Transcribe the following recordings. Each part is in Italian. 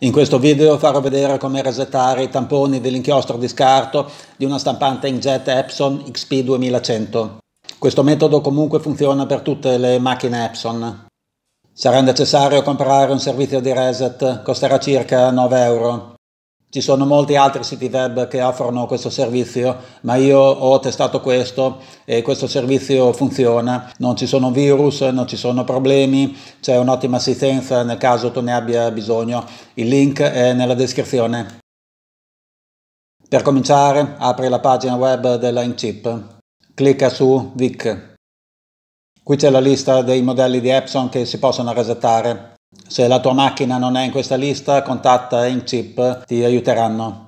In questo video farò vedere come resettare i tamponi dell'inchiostro di scarto di una stampante inkjet Epson XP2100. Questo metodo comunque funziona per tutte le macchine Epson. Sarà necessario comprare un servizio di reset, costerà circa 9 euro. Ci sono molti altri siti web che offrono questo servizio, ma io ho testato questo e questo servizio funziona, non ci sono virus, non ci sono problemi, c'è un'ottima assistenza nel caso tu ne abbia bisogno. Il link è nella descrizione. Per cominciare, apri la pagina web della Inchip. Clicca su VIC. Qui c'è la lista dei modelli di Epson che si possono resettare. Se la tua macchina non è in questa lista, contatta Inchip, ti aiuteranno.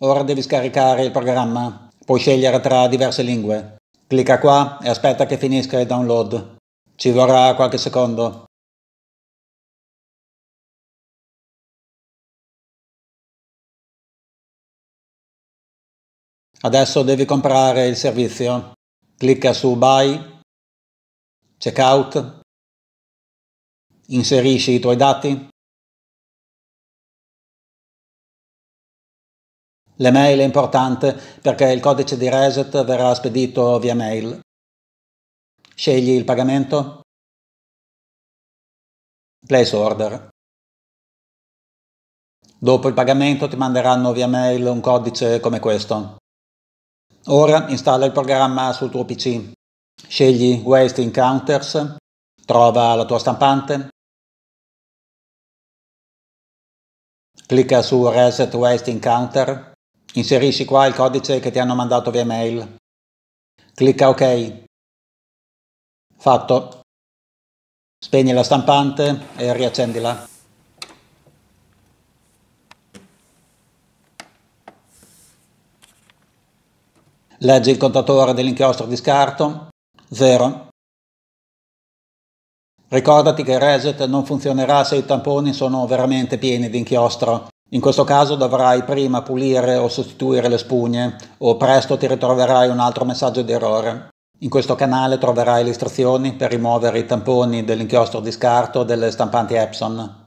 Ora devi scaricare il programma, puoi scegliere tra diverse lingue. Clicca qua e aspetta che finisca il download. Ci vorrà qualche secondo. Adesso devi comprare il servizio. Clicca su Buy, Checkout Inserisci i tuoi dati. L'email è importante perché il codice di reset verrà spedito via mail. Scegli il pagamento. Place order. Dopo il pagamento ti manderanno via mail un codice come questo. Ora installa il programma sul tuo PC. Scegli Waste Encounters, trova la tua stampante, Clicca su Reset Waste Encounter, inserisci qua il codice che ti hanno mandato via mail. Clicca OK. Fatto. Spegni la stampante e riaccendila. Leggi il contatore dell'inchiostro di scarto. 0. Ricordati che il reset non funzionerà se i tamponi sono veramente pieni di inchiostro. In questo caso dovrai prima pulire o sostituire le spugne o presto ti ritroverai un altro messaggio di errore. In questo canale troverai le istruzioni per rimuovere i tamponi dell'inchiostro di scarto delle stampanti Epson.